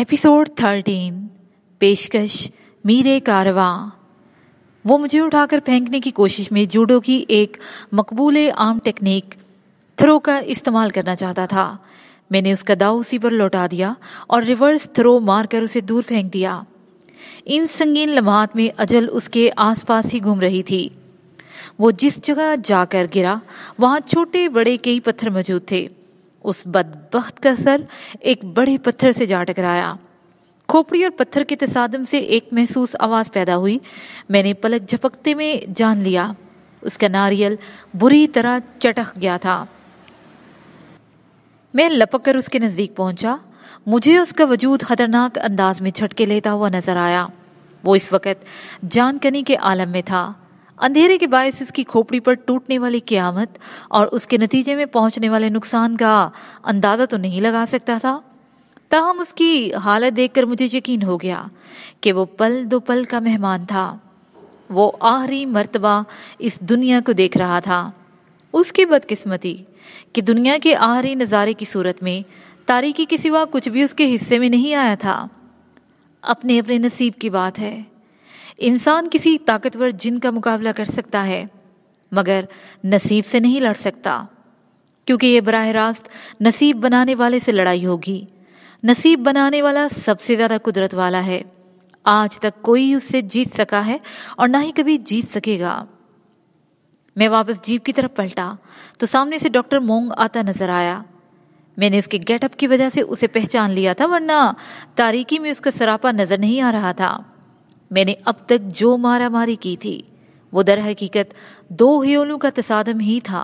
episode thirteen पेशकश मीरे कारवा वो मुझे उठाकर फेंकने की कोशिश में जूडो की एक मकबूल आम टेक्निक थ्रो का इस्तेमाल करना चाहता था मैंने उसका दाव उसी पर लौटा दिया और रिवर्स थ्रो मारकर उसे दूर फेंक दिया इन संगीन लम्हात में अजल उसके आसपास ही घूम रही थी वो जिस जगह जाकर गिरा वहाँ छोटे बड़े कई पत्थर मौजूद थे उस बदबخت का सर एक बड़े पत्थर से जा टकराया खोपड़ी और पत्थर के तसादम से एक महसूस आवाज़ पैदा हुई मैंने पलक झपकते में जान लिया उसका नारियल बुरी तरह चटक गया था मैं लपक कर उसके नज़दीक पहुंचा मुझे उसका वजूद खतरनाक अंदाज में छटके लेता हुआ नजर आया वो इस वक्त जानकनी के आलम में था अंधेरे के बायस उसकी खोपड़ी पर टूटने वाली क्यामत और उसके नतीजे में पहुंचने वाले नुकसान का अंदाज़ा तो नहीं लगा सकता था ताहम उसकी हालत देखकर मुझे यकीन हो गया कि वो पल दो पल का मेहमान था वो आखिरी मर्तबा इस दुनिया को देख रहा था उसकी बदकिस्मती कि दुनिया के आहरी नज़ारे की सूरत में तारीकी के सिवा कुछ भी उसके हिस्से में नहीं आया था अपने अपने नसीब की बात है इंसान किसी ताकतवर जिन का मुकाबला कर सकता है मगर नसीब से नहीं लड़ सकता क्योंकि ये बरह रास्त नसीब बनाने वाले से लड़ाई होगी नसीब बनाने वाला सबसे ज़्यादा कुदरत वाला है आज तक कोई उससे जीत सका है और ना ही कभी जीत सकेगा मैं वापस जीप की तरफ पलटा तो सामने से डॉक्टर मोंग आता नजर आया मैंने उसके गेटअप की वजह से उसे पहचान लिया था वरना तारीकी में उसका सरापा नजर नहीं आ रहा था मैंने अब तक जो मारा मारी की थी वो दर हकीकत दो हियोलों का तसादम ही था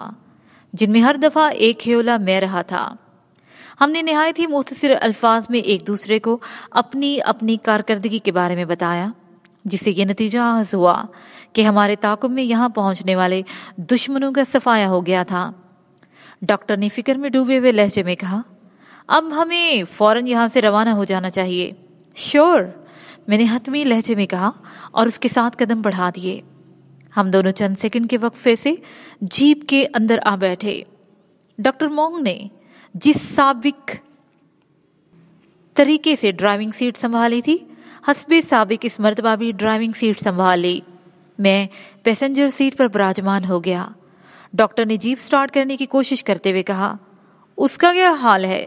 जिनमें हर दफ़ा एक हियोला मैं रहा था हमने नहायत ही मुख्तर अल्फाज में एक दूसरे को अपनी अपनी कारकर्दगी के बारे में बताया जिससे ये नतीजा आज हुआ कि हमारे ताकुब में यहाँ पहुंचने वाले दुश्मनों का सफाया हो गया था डॉक्टर ने फिक्र में डूबे हुए लहजे में कहा अब हमें फौरन यहां से रवाना हो जाना चाहिए श्योर मैंने हतमी लहजे में कहा और उसके साथ कदम बढ़ा दिए हम दोनों चंद सेकंड के वक्फे से जीप के अंदर आ बैठे डॉक्टर मोंग ने जिस साबिक तरीके से ड्राइविंग सीट संभाली थी हसबे साबिक इस मरतबा भी ड्राइविंग सीट संभाल ली मैं पैसेंजर सीट पर विराजमान हो गया डॉक्टर ने जीप स्टार्ट करने की कोशिश करते हुए कहा उसका क्या हाल है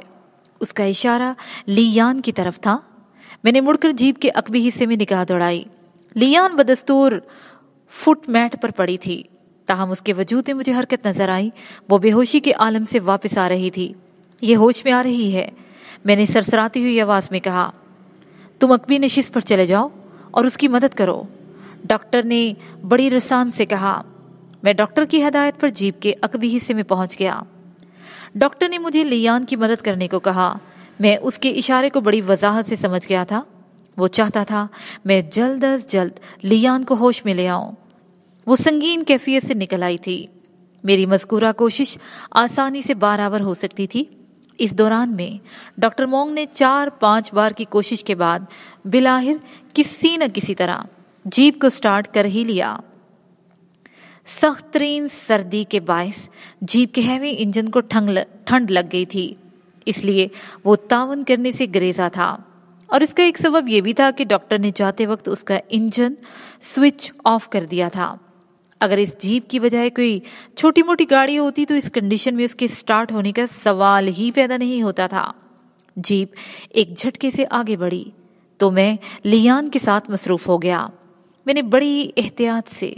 उसका इशारा लियान की तरफ था मैंने मुड़कर जीप के अकबी हिस्से में निगाह दौड़ाई लियान बदस्तूर फुट मैट पर पड़ी थी ताहम उसके वजूद में मुझे हरकत नजर आई वो बेहोशी के आलम से वापस आ रही थी ये होश में आ रही है मैंने सरसराती हुई आवाज़ में कहा तुम अकबी नशिस पर चले जाओ और उसकी मदद करो डॉक्टर ने बड़ी रसान से कहा मैं डॉक्टर की हदायत पर जीप के अकबी हिस्से में पहुंच गया डॉक्टर ने मुझे लियान की मदद करने को कहा मैं उसके इशारे को बड़ी वजाहत से समझ गया था वो चाहता था मैं जल्द अज जल्द लियान को होश में ले आऊं वो संगीन कैफियत से निकल आई थी मेरी मजकूरा कोशिश आसानी से बार हो सकती थी इस दौरान में डॉक्टर मोंग ने चार पांच बार की कोशिश के बाद बिलाहिर किसी न किसी तरह जीप को स्टार्ट कर ही लिया सख्त तरीन सर्दी के बायस जीप के हैवी इंजन को ठंड लग गई थी इसलिए वो तावन करने से ग्रेजा था और इसका एक सबब यह भी था कि डॉक्टर ने जाते वक्त उसका इंजन स्विच ऑफ कर दिया था अगर इस जीप की बजाय कोई छोटी मोटी गाड़ी होती तो इस कंडीशन में उसके स्टार्ट होने का सवाल ही पैदा नहीं होता था जीप एक झटके से आगे बढ़ी तो मैं लियान के साथ मसरूफ हो गया मैंने बड़ी एहतियात से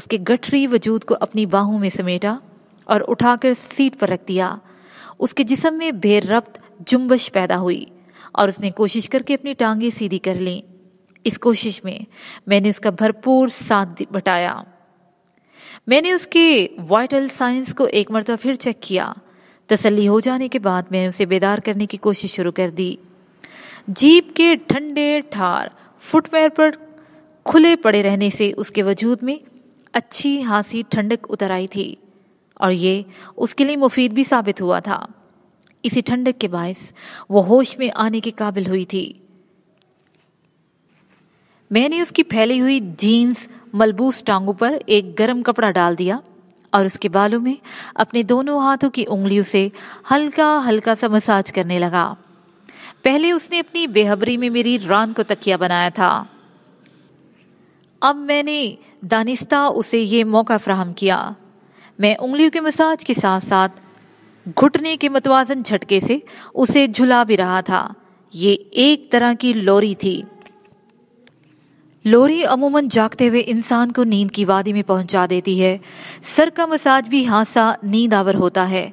उसके गठरी वजूद को अपनी बाहों में समेटा और उठाकर सीट पर रख दिया उसके जिसम में बेरब्त जुम्बश पैदा हुई और उसने कोशिश करके अपनी टांगें सीधी कर लीं इस कोशिश में मैंने उसका भरपूर साथ बटाया मैंने उसके वाइटल साइंस को एक मरतबा फिर चेक किया तसली हो जाने के बाद मैंने उसे बेदार करने की कोशिश शुरू कर दी जीप के ठंडे ठार फुटवेयर पर खुले पड़े रहने से उसके वजूद में अच्छी खासी ठंडक उतर आई थी और ये उसके लिए मुफीद भी साबित हुआ था इसी ठंडक के बायस वो होश में आने के काबिल हुई थी मैंने उसकी फैली हुई जीन्स मलबूस टांगों पर एक गर्म कपड़ा डाल दिया और उसके बालों में अपने दोनों हाथों की उंगलियों से हल्का हल्का सा मसाज करने लगा पहले उसने अपनी बेहबरी में मेरी रान को तकिया बनाया था अब मैंने दानिस्ता उसे ये मौका फ्राहम किया मैं उंगलियों के मसाज के साथ साथ घुटने के मतवाजन झटके से उसे झुला भी रहा था ये एक तरह की लोरी थी लोरी अमूमन जागते हुए इंसान को नींद की वादी में पहुंचा देती है सर का मसाज भी हादसा नींद आवर होता है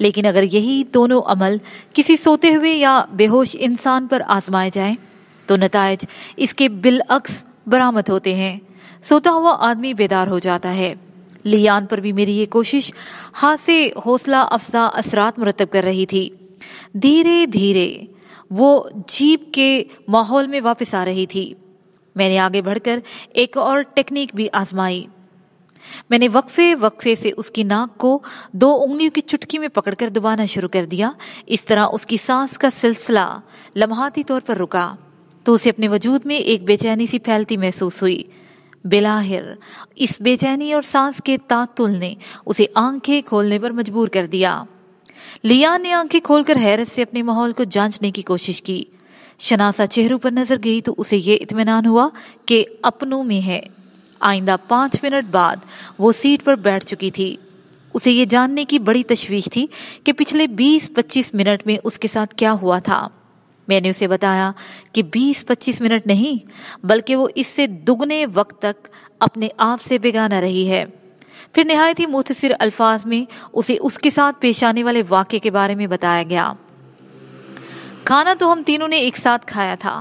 लेकिन अगर यही दोनों अमल किसी सोते हुए या बेहोश इंसान पर आजमाए जाएं, तो नतज इसके बिलअक्स बरामद होते हैं सोता हुआ आदमी बेदार हो जाता है लियान पर भी मेरी ये कोशिश हासे हौसला अफजा असरात मुरतब कर रही थी धीरे धीरे वो जीप के माहौल में वापस आ रही थी मैंने आगे बढ़कर एक और टेक्निक भी आजमाई मैंने वक्फे वक्फे से उसकी नाक को दो उंगलियों की चुटकी में पकड़कर दबाना शुरू कर दिया इस तरह उसकी सांस का सिलसिला लम्हाती तौर पर रुका तो उसे अपने वजूद में एक बेचैनी सी फैलती महसूस हुई बिलाहिर इस बेचैनी और सांस के तातुल ने उसे आंखें खोलने पर मजबूर कर दिया लिया ने आंखें खोलकर हैरत से अपने माहौल को जांचने की कोशिश की शनासा चेहरों पर नजर गई तो उसे ये इतमान हुआ कि अपनों में है आइंदा पांच मिनट बाद वो सीट पर बैठ चुकी थी उसे ये जानने की बड़ी तशवीश थी कि पिछले 20-25 मिनट में उसके साथ क्या हुआ था मैंने उसे बताया कि 20-25 मिनट नहीं बल्कि वो इससे दुगने वक्त तक अपने आप से बेगाना रही है फिर नहायत ही मुतसर अल्फाज में उसे उसके साथ पेश आने वाले वाक्य के बारे में बताया गया खाना तो हम तीनों ने एक साथ खाया था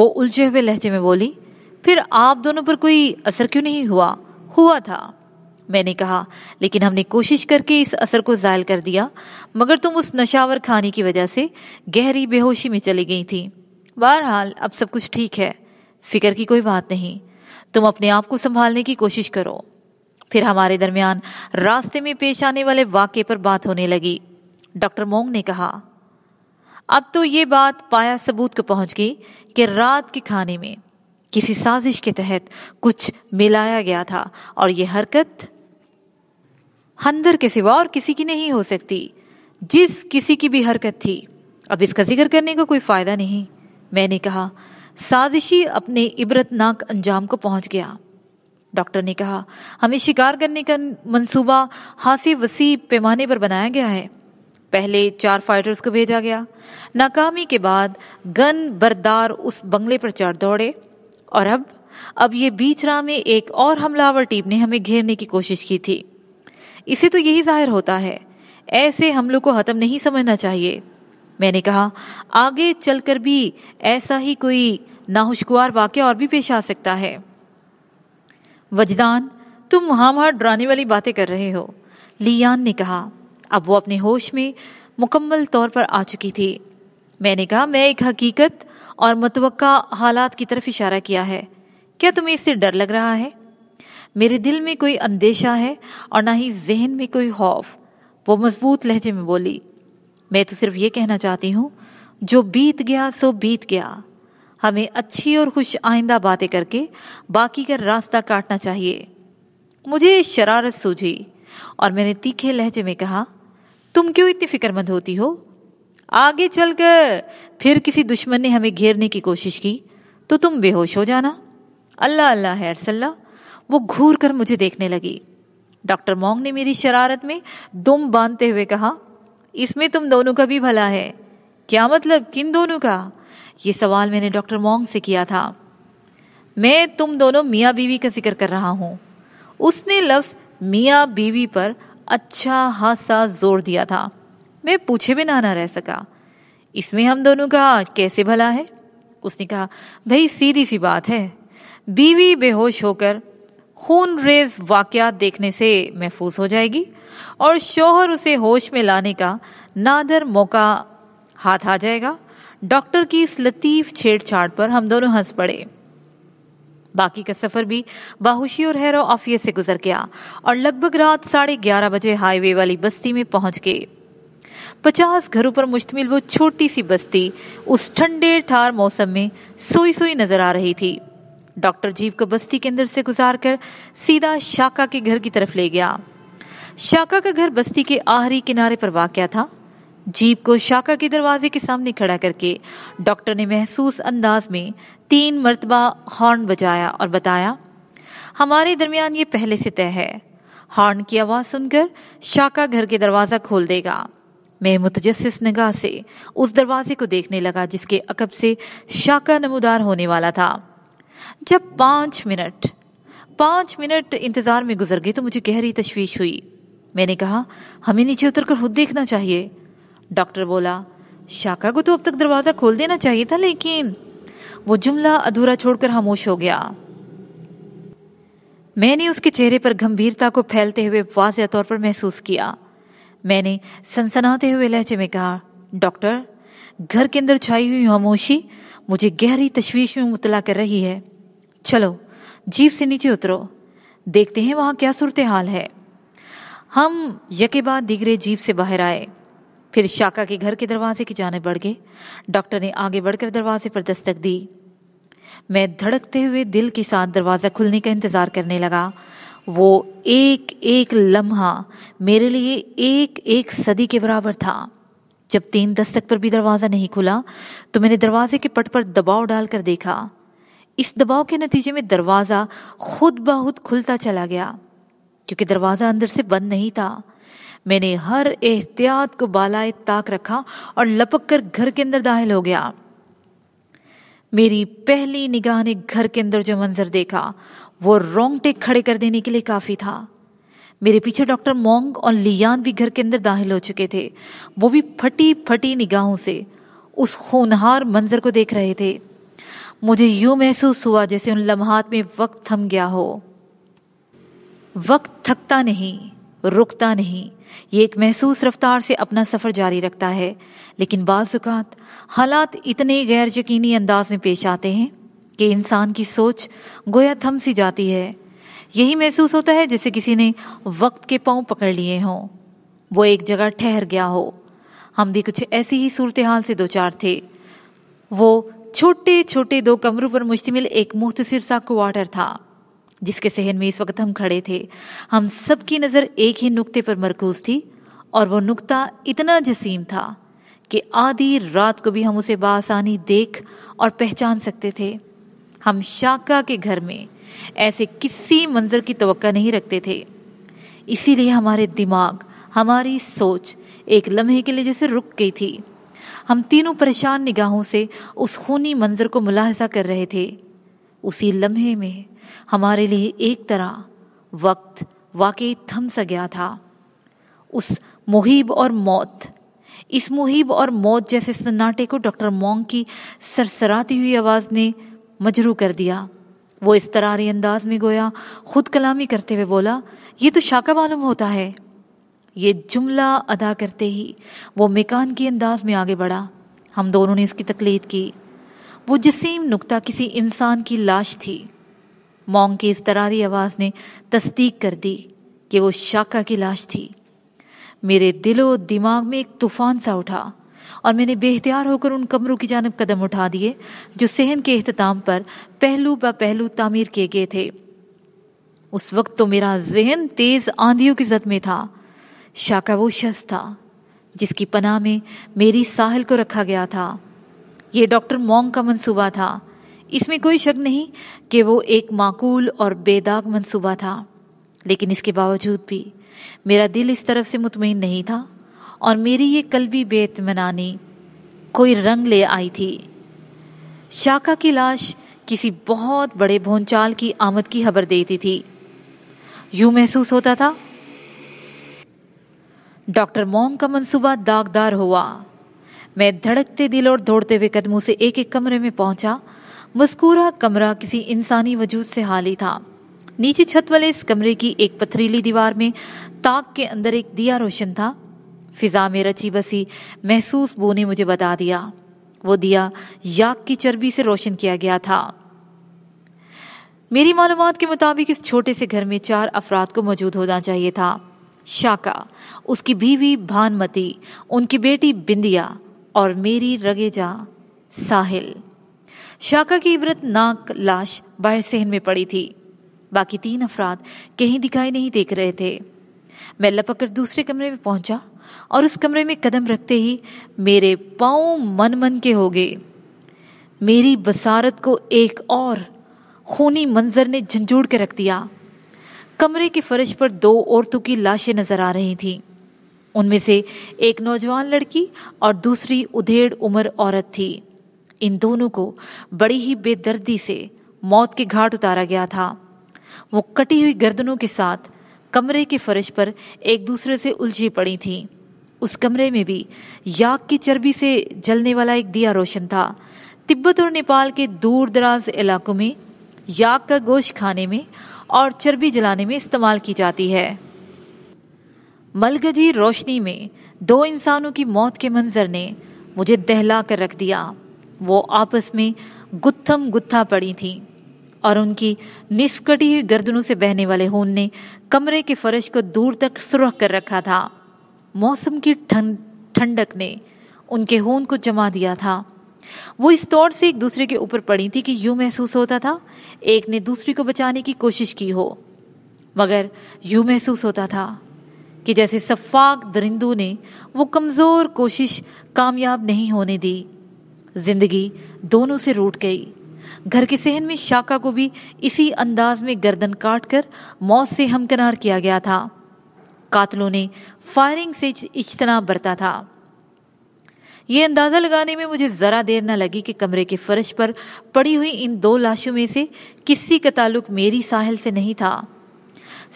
वो उलझे हुए लहजे में बोली फिर आप दोनों पर कोई असर क्यों नहीं हुआ हुआ था मैंने कहा लेकिन हमने कोशिश करके इस असर को ज़ायल कर दिया मगर तुम उस नशावर खाने की वजह से गहरी बेहोशी में चली गई थी बहरहाल अब सब कुछ ठीक है फिक्र की कोई बात नहीं तुम अपने आप को संभालने की कोशिश करो फिर हमारे दरमियान रास्ते में पेश आने वाले वाक्य पर बात होने लगी डॉक्टर मोंग ने कहा अब तो ये बात पाया सबूत को पहुंच गई कि रात के खाने में किसी साजिश के तहत कुछ मिलाया गया था और यह हरकत हंदर के सिवा और किसी की नहीं हो सकती जिस किसी की भी हरकत थी अब इसका जिक्र करने का कोई फ़ायदा नहीं मैंने कहा साजिशी अपने इबरतनाक अंजाम को पहुंच गया डॉक्टर ने कहा हमें शिकार करने का मंसूबा हासी वसी पैमाने पर बनाया गया है पहले चार फाइटर्स को भेजा गया नाकामी के बाद गन बरदार उस बंगले पर चढ़ दौड़े और अब अब ये बीच राह में एक और हमलावर टीम ने हमें घेरने की कोशिश की थी इसे तो यही जाहिर होता है ऐसे हमलों को हतम नहीं समझना चाहिए मैंने कहा आगे चलकर भी ऐसा ही कोई नाहुशगवार वाक्य और भी पेश आ सकता है वजदान तुम वहां वहां डराने वाली बातें कर रहे हो लियान ने कहा अब वो अपने होश में मुकम्मल तौर पर आ चुकी थी मैंने कहा मैं एक हकीकत और मतवक़ा हालात की तरफ इशारा किया है क्या तुम्हें इससे डर लग रहा है मेरे दिल में कोई अंदेशा है और ना ही जहन में कोई खौफ वो मजबूत लहजे में बोली मैं तो सिर्फ ये कहना चाहती हूँ जो बीत गया सो बीत गया हमें अच्छी और खुश आइंदा बातें करके बाकी का रास्ता काटना चाहिए मुझे शरारत सूझी और मैंने तीखे लहजे में कहा तुम क्यों इतनी फिक्रमंद होती हो आगे चलकर फिर किसी दुश्मन ने हमें घेरने की कोशिश की तो तुम बेहोश हो जाना अल्लाह अल्लाह है अरसल्ला वो घूर कर मुझे देखने लगी डॉक्टर मोंग ने मेरी शरारत में दुम बांधते हुए कहा इसमें तुम दोनों का भी भला है क्या मतलब किन दोनों का ये सवाल मैंने डॉक्टर मोंग से किया था मैं तुम दोनों मियाँ बीवी का जिक्र कर रहा हूँ उसने लफ्ज़ मियाँ बीवी पर अच्छा हादसा जोर दिया था मैं पूछे बिना ना रह सका इसमें हम दोनों का कैसे भला है उसने कहा भाई सीधी सी बात है बीवी बेहोश होकर खून रेज वाकया देखने से महफूज हो जाएगी और शोहर उसे होश में लाने का नादर मौका हाथ आ जाएगा डॉक्टर की इस लतीफ़ छेड़छाड़ पर हम दोनों हंस पड़े बाकी का सफ़र भी बाहुशी और हैरो आफियत से गुजर गया और लगभग रात साढ़े ग्यारह बजे हाईवे वाली बस्ती में पहुंच गए पचास घरों पर मुश्तमिल वो छोटी सी बस्ती उस ठंडे ठार मौसम में सोई सोई नजर आ रही थी डॉक्टर जीव को बस्ती के अंदर से गुजार कर सीधा शाका के घर की तरफ ले गया शाका का घर बस्ती के आहरी किनारे पर वाक़ था जीप को शाखा के दरवाजे के सामने खड़ा करके डॉक्टर ने महसूस अंदाज में तीन मरतबा हॉर्न बजाया और बताया हमारे दरमियान ये पहले से तय है हॉर्न की आवाज़ सुनकर शाका घर के दरवाज़ा खोल देगा मैं मुतजस निगाह से उस दरवाजे को देखने लगा जिसके अकब से शाखा नमोदार होने वाला था जब पाँच मिनट पाँच मिनट इंतज़ार में गुजर गए तो मुझे गहरी तशवीश हुई मैंने कहा हमें नीचे उतर कर खुद देखना चाहिए डॉक्टर बोला शाखा को तो अब तक दरवाज़ा खोल देना चाहिए था लेकिन वो जुमला अधूरा छोड़कर खामोश हो गया मैंने उसके चेहरे पर गंभीरता को फैलते हुए वाजह तौर पर महसूस किया मैंने सनसनाते हुए लहजे में कहा डॉक्टर घर के अंदर छाई हुई खामोशी मुझे गहरी तश्वीश में मुतला कर रही है चलो जीप से नीचे उतरो देखते हैं वहाँ क्या सूरत हाल है हम यके बाद दिगरे जीप से बाहर आए फिर शाका के घर के दरवाजे की जाने बढ़ गए डॉक्टर ने आगे बढ़कर दरवाजे पर दस्तक दी मैं धड़कते हुए दिल के साथ दरवाज़ा खुलने का इंतज़ार करने लगा वो एक एक लम्हा मेरे लिए एक एक सदी के बराबर था जब तीन दस्तक पर भी दरवाज़ा नहीं खुला तो मैंने दरवाजे के पट पर दबाव डालकर देखा इस दबाव के नतीजे में दरवाज़ा खुद बहुत खुलता चला गया क्योंकि दरवाज़ा अंदर से बंद नहीं था मैंने हर एहतियात को बालाए ताक रखा और लपक कर घर के अंदर दाखिल हो गया मेरी पहली निगाह ने घर के अंदर जो मंजर देखा वो रोंगटे खड़े कर देने के लिए काफ़ी था मेरे पीछे डॉक्टर मोंग और लियान भी घर के अंदर दाखिल हो चुके थे वो भी फटी फटी निगाहों से उस खूनहार मंजर को देख रहे थे मुझे यूं महसूस हुआ जैसे उन लम्हात में वक्त थम गया हो वक्त थकता नहीं रुकता नहीं ये एक महसूस रफ्तार से अपना सफ़र जारी रखता है लेकिन बाजुकात हालात इतने गैर यकीनी अंदाज में पेश आते हैं कि इंसान की सोच गोया थम सी जाती है यही महसूस होता है जैसे किसी ने वक्त के पाँव पकड़ लिए हों वो एक जगह ठहर गया हो हम भी कुछ ऐसी ही सूरत हाल से दो चार थे वो छोटे छोटे दो कमरों पर मुश्तमिल एक मुख्तसर सा क्वार्टर था जिसके सहन में इस वक्त हम खड़े थे हम सबकी नज़र एक ही नुक्ते पर मरकूज थी और वो नुक्ता इतना जसीम था कि आधी रात को भी हम उसे बासानी देख और पहचान सकते थे हम शाका के घर में ऐसे किसी मंजर की तवक्का नहीं रखते थे इसीलिए हमारे दिमाग हमारी सोच एक लम्हे के लिए जैसे रुक गई थी हम तीनों परेशान निगाहों से उस खूनी मंजर को मुलाहजा कर रहे थे उसी लम्हे में हमारे लिए एक तरह वक्त वाकई थम सा गया था उस मुहिब और मौत इस मुहिब और मौत जैसे सन्नाटे को डॉक्टर मोंग की सरसराती हुई आवाज़ ने मजरू कर दिया वो इस तरारी अंदाज में गोया खुद कलामी करते हुए बोला ये तो शाका मालूम होता है ये जुमला अदा करते ही वो मेकान के अंदाज में आगे बढ़ा हम दोनों ने इसकी तकलीद की वो जसीम नुकता किसी इंसान की लाश थी मोंग की इस तरारी आवाज़ ने तस्दीक कर दी कि वो शाका की लाश थी मेरे दिलो दिमाग में एक तूफान सा उठा और मैंने बेहतियार होकर उन कमरों की जानब कदम उठा दिए जो सहन के अहतमाम पर पहलू ब पहलू तामीर किए गए थे उस वक्त तो मेरा जहन तेज़ आंधियों की जद में था शाका वो शख्स था जिसकी पनाह में मेरी साहिल को रखा गया था ये डॉक्टर मोंग का मंसूबा था इसमें कोई शक नहीं कि वो एक माकूल और बेदाग मंसूबा था लेकिन इसके बावजूद भी मेरा दिल इस तरफ से मुतमिन नहीं था और मेरी ये कलबी बेतमनानी कोई रंग ले आई थी शाखा की लाश किसी बहुत बड़े भोनचाल की आमद की खबर देती थी यूं महसूस होता था डॉक्टर मोंग का मंसूबा दागदार हुआ मैं धड़कते दिल और दौड़ते हुए कदमों से एक एक कमरे में पहुंचा मस्कूरा कमरा किसी इंसानी वजूद से हाली था नीचे छत वाले इस कमरे की एक पथरीली दीवार में ताक के अंदर एक दिया रोशन था फिजा में रची बसी महसूस बो ने मुझे बता दिया वो दिया याक की चर्बी से रोशन किया गया था मेरी मालूम के मुताबिक इस छोटे से घर में चार अफराद को मौजूद होना चाहिए था शाका उसकी बीवी भानमती उनकी बेटी बिंदिया और मेरी रगेजा साहिल शाका की इबरत नाक लाश बाहर सहन में पड़ी थी बाकी तीन अफराद कहीं दिखाई नहीं देख रहे थे मैं लपककर दूसरे कमरे में पहुंचा और उस कमरे में कदम रखते ही मेरे पाँव मन मन के हो गए मेरी बसारत को एक और खूनी मंजर ने झंझोड़ के रख दिया कमरे की फर्श पर दो औरतों की लाशें नजर आ रही थीं उनमें से एक नौजवान लड़की और दूसरी उधेड़ उम्र औरत थी इन दोनों को बड़ी ही बेदर्दी से मौत के घाट उतारा गया था वो कटी हुई गर्दनों के साथ कमरे के फर्श पर एक दूसरे से उलझी पड़ी थी उस कमरे में भी याक की चर्बी से जलने वाला एक दिया रोशन था तिब्बत और नेपाल के दूर दराज इलाकों में याक का गोश्त खाने में और चर्बी जलाने में इस्तेमाल की जाती है मलगजी रोशनी में दो इंसानों की मौत के मंजर ने मुझे दहला कर रख दिया वो आपस में गुत्थम गुत्था पड़ी थी और उनकी निष्कटी हुई गर्दनों से बहने वाले खून ने कमरे के फर्श को दूर तक सुरख कर रखा था मौसम की ठंडक ने उनके खून को जमा दिया था वो इस तौर से एक दूसरे के ऊपर पड़ी थी कि यूं महसूस होता था एक ने दूसरी को बचाने की कोशिश की हो मगर यूं महसूस होता था कि जैसे सफाक दरिंदों ने वो कमज़ोर कोशिश कामयाब नहीं होने दी जिंदगी दोनों से रूट गई घर के सहन में शाका को भी इसी अंदाज में गर्दन काट कर मौत से हमकनार किया गया था कातलों ने फायरिंग से इजतना बरता था ये अंदाज़ा लगाने में मुझे ज़रा देर न लगी कि कमरे के फर्श पर पड़ी हुई इन दो लाशों में से किसी का ताल्लुक मेरी साहिल से नहीं था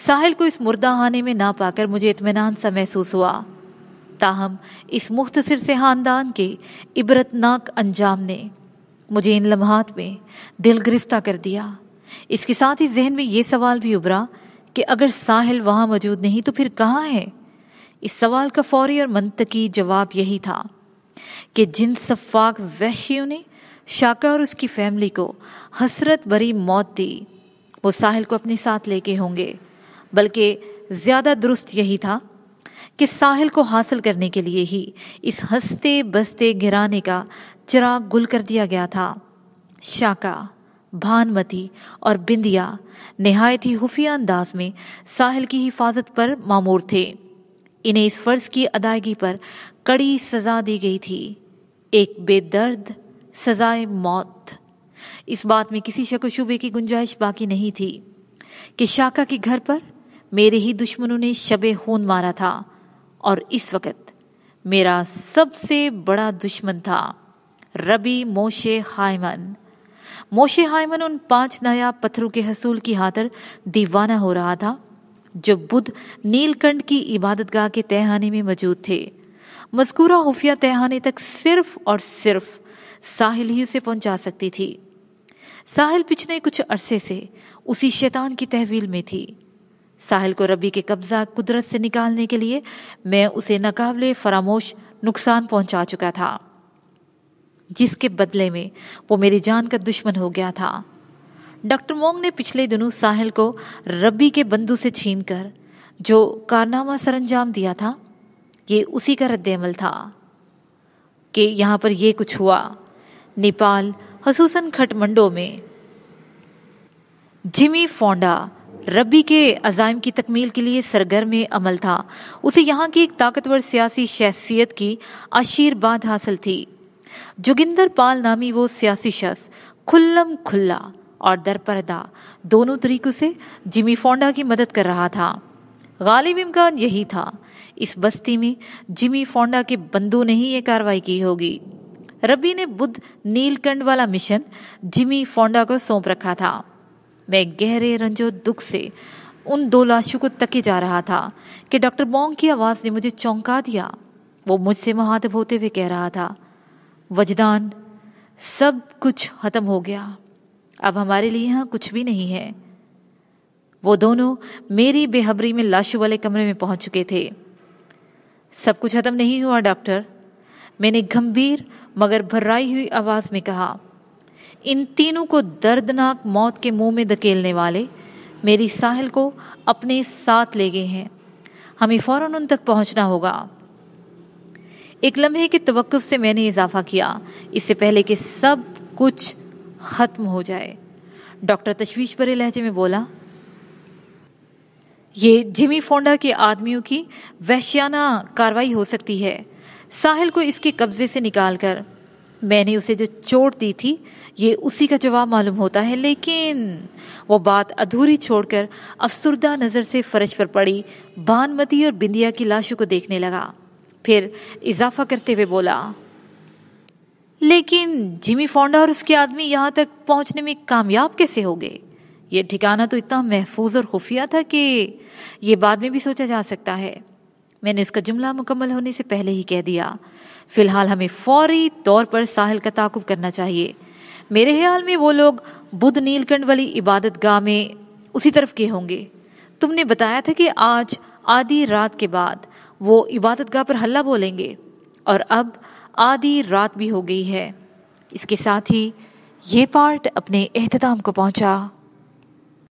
साहिल को इस मुर्दा आने में ना पाकर मुझे इतमान सा महसूस हुआ ताहम इस मुख्तसर से खानदान के इबरतनाक अंजाम ने मुझे इन लम्हात में दिल गिरफ्तार कर दिया इसके साथ ही जहन में ये सवाल भी उभरा कि अगर साहिल वहाँ मौजूद नहीं तो फिर कहाँ है इस सवाल का फौरी और मंतकी जवाब यही था कि जिन सफाक वहशियों ने शाका और उसकी फैमिली को हसरत भरी मौत दी वो साहिल को अपने साथ लेके होंगे बल्कि ज़्यादा दुरुस्त यही था कि साहिल को हासिल करने के लिए ही इस हंसते बसते गिराने का चिराग गुल कर दिया गया था शाका भानमती और बिंदिया नहायत ही खुफिया अंदाज में साहिल की हिफाजत पर मामूर थे इन्हें इस फर्ज की अदायगी पर कड़ी सजा दी गई थी एक बेदर्द सजाए मौत इस बात में किसी शक शुबे की गुंजाइश बाकी नहीं थी कि शाका के घर पर मेरे ही दुश्मनों ने शबे खून मारा था और इस वक्त मेरा सबसे बड़ा दुश्मन था रबी मोशे हायमन मोशे हायमन उन पांच नया पत्थरों के हसूल की हाथर दीवाना हो रहा था जो बुद्ध नीलकंठ की इबादतगाह के तहखाने में मौजूद थे मस्कूरा खुफिया तहाने तक सिर्फ और सिर्फ साहिल ही उसे पहुंचा सकती थी साहिल पिछले कुछ अरसे से उसी शैतान की तहवील में थी साहिल को रबी के कब्जा कुदरत से निकालने के लिए मैं उसे नाकाबले फरामोश नुकसान पहुंचा चुका था जिसके बदले में वो मेरी जान का दुश्मन हो गया था डॉक्टर मोंग ने पिछले दिनों साहिल को रबी के बंदू से छीन कर जो कारनामा सरंजाम दिया था ये उसी का रद्दमल था कि यहाँ पर यह कुछ हुआ नेपाल खसूसन खटमंडो में जिमी फोंडा रबी के अजायम की तकमील के लिए सरगर्म अमल था उसे यहाँ की एक ताकतवर सियासी शख्सियत की आशीर्वाद हासिल थी जोगिंदर पाल नामी वो सियासी शख्स खुल्लम खुल्ला और दरपरदा दोनों तरीकों से जिमी फोंडा की मदद कर रहा था गालिब इम्कान यही था इस बस्ती में जिमी फोंडा के बंदू ने ही ये कार्रवाई की होगी रबी ने बुद्ध नीलकंड वाला मिशन जिमी फोंडा को सौंप रखा था मैं गहरे रंजो दुख से उन दो लाशों को तके जा रहा था कि डॉक्टर बोंग की आवाज़ ने मुझे चौंका दिया वो मुझसे महातब होते हुए कह रहा था वजदान सब कुछ ख़त्म हो गया अब हमारे लिए यहाँ कुछ भी नहीं है वो दोनों मेरी बेहबरी में लाशों वाले कमरे में पहुंच चुके थे सब कुछ खत्म नहीं हुआ डॉक्टर मैंने गंभीर मगर भर्राई हुई आवाज में कहा इन तीनों को दर्दनाक मौत के मुंह में धकेलने वाले मेरी साहिल को अपने साथ ले गए हैं हमें फौरन उन तक पहुंचना होगा एक लम्हे के तवक्फ से मैंने इजाफा किया इससे पहले कि सब कुछ खत्म हो जाए डॉक्टर तशवीश भरे लहजे में बोला ये जिमी फोंडा के आदमियों की वहशियाना कार्रवाई हो सकती है साहिल को इसके कब्जे से निकालकर मैंने उसे जो चोट दी थी ये उसी का जवाब मालूम होता है लेकिन वो बात अधूरी छोड़कर अफसरदा नज़र से फर्श पर पड़ी बानमती और बिंदिया की लाशों को देखने लगा फिर इजाफा करते हुए बोला लेकिन जिमी फोंडा और उसके आदमी यहाँ तक पहुँचने में कामयाब कैसे हो गए ये ठिकाना तो इतना महफूज और खुफिया था कि ये बाद में भी सोचा जा सकता है मैंने उसका जुमला मुकम्मल होने से पहले ही कह दिया फ़िलहाल हमें फौरी तौर पर साहिल का ताकुब करना चाहिए मेरे ख्याल में वो लोग बुध नीलकंठ वाली इबादत गाह में उसी तरफ के होंगे तुमने बताया था कि आज आधी रात के बाद वो इबादत गाह पर हल्ला बोलेंगे और अब आधी रात भी हो गई है इसके साथ ही ये पार्ट अपने अहतमाम को पहुंचा